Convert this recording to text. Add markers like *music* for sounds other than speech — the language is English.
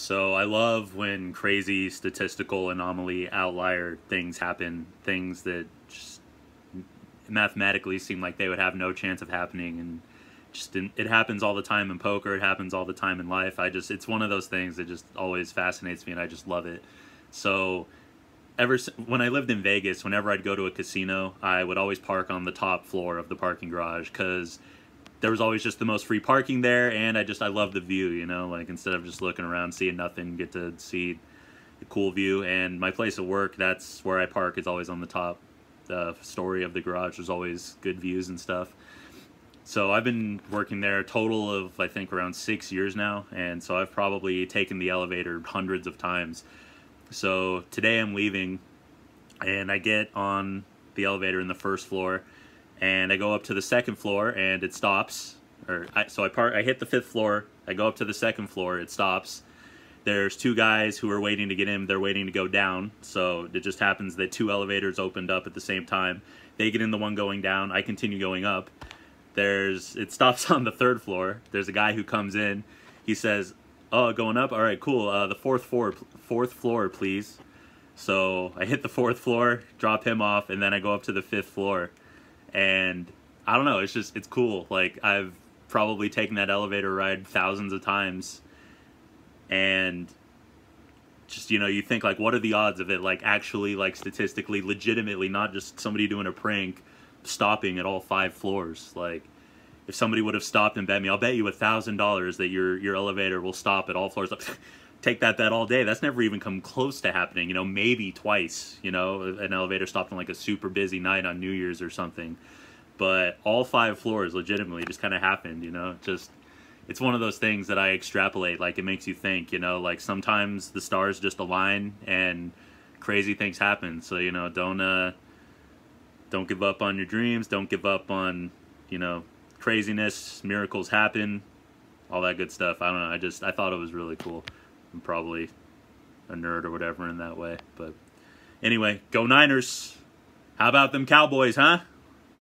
So I love when crazy statistical anomaly outlier things happen, things that just mathematically seem like they would have no chance of happening and just in, it happens all the time in poker, it happens all the time in life. I just it's one of those things that just always fascinates me and I just love it. So ever when I lived in Vegas, whenever I'd go to a casino, I would always park on the top floor of the parking garage cuz there was always just the most free parking there and i just i love the view you know like instead of just looking around seeing nothing get to see the cool view and my place of work that's where i park it's always on the top the story of the garage there's always good views and stuff so i've been working there a total of i think around six years now and so i've probably taken the elevator hundreds of times so today i'm leaving and i get on the elevator in the first floor and I go up to the second floor and it stops. Or I, so I part. I hit the fifth floor. I go up to the second floor. It stops. There's two guys who are waiting to get in. They're waiting to go down. So it just happens that two elevators opened up at the same time. They get in the one going down. I continue going up. There's it stops *laughs* on the third floor. There's a guy who comes in. He says, "Oh, going up. All right, cool. Uh, the fourth floor, fourth floor, please." So I hit the fourth floor, drop him off, and then I go up to the fifth floor and I don't know. It's just it's cool. Like I've probably taken that elevator ride thousands of times, and just you know you think like what are the odds of it like actually like statistically legitimately not just somebody doing a prank stopping at all five floors like if somebody would have stopped and bet me i'll bet you a thousand dollars that your your elevator will stop at all floors *laughs* take that that all day. That's never even come close to happening. You know, maybe twice. You know, an elevator stopped on like a super busy night on New Year's or something. But all five floors legitimately just kind of happened. You know, just it's one of those things that I extrapolate. Like it makes you think. You know, like sometimes the stars just align and crazy things happen. So you know, don't uh, don't give up on your dreams. Don't give up on you know craziness. Miracles happen. All that good stuff. I don't know. I just I thought it was really cool. I'm probably a nerd or whatever in that way. But anyway, go Niners. How about them Cowboys, huh?